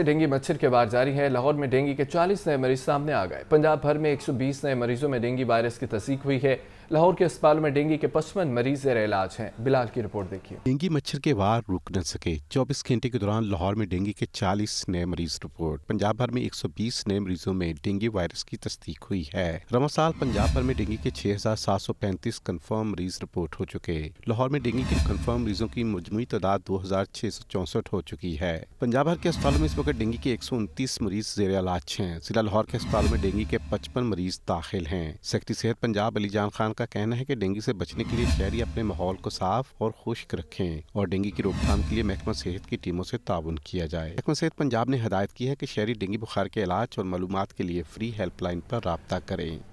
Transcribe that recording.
dengue मच्छर के बार जारी है लाहौर में डेंगू के 40 नए मरीज सामने आ गए पंजाब भर में 120 नए मरीजों में डेंगू वायरस की तस्दीक हुई है लाहौर के अस्पताल में डेंगू के पचपन मरीज इलाज हैं बिलाल की रिपोर्ट देखिए डेंगू मच्छर के वार रुक न सके 24 घंटे के दौरान लाहौर में डेंगू के 40 नए मरीज रिपोर्ट पंजाब भर में 120 नए मरीजों में डेंगू वायरस की तस्दीक हुई है रवा साल पंजाब भर में डेंगू के 6735 कंफर्म मरीज रिपोर्ट हो चुके लाहौर में डेंगू के कन्फर्म मरीजों की मजमू तादाद दो हो चुकी है पंजाब भर के अस्पतालों में इस वक्त डेंगू के उनतीस मरीज जेर इलाज हैं जिला लाहौर के अस्पताल में डेंगू के 55 मरीज दाखिल हैं सेक्रेटरी सेहत पंजाब अलीजान खान का कहना है कि डेंगू से बचने के लिए शहरी अपने माहौल को साफ और खुश्क रखें और डेंगू की रोकथाम के लिए महकमा सेहत की टीमों से ताउन किया जाए महकमा सेहत पंजाब ने हदायत की है की शहरी डेंगू बुखार के इलाज और मालूम के लिए फ्री हेल्पलाइन पर रबता करें